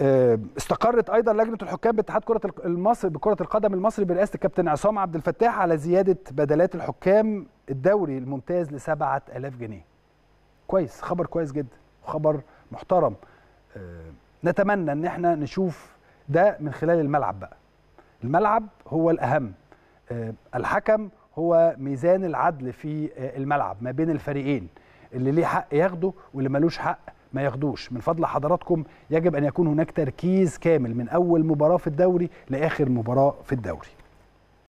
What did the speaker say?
آه، استقرت ايضا لجنه الحكام باتحاد كره المصري بكره القدم المصري برئاسه الكابتن عصام عبد الفتاح على زياده بدلات الحكام الدوري الممتاز ل 7000 جنيه. كويس خبر كويس جدا خبر محترم آه، نتمنى ان احنا نشوف ده من خلال الملعب بقى. الملعب هو الاهم آه، الحكم هو ميزان العدل في الملعب ما بين الفريقين اللي ليه حق ياخده واللي ملوش حق ما ياخدوش من فضل حضراتكم يجب ان يكون هناك تركيز كامل من اول مباراه في الدوري لاخر مباراه في الدوري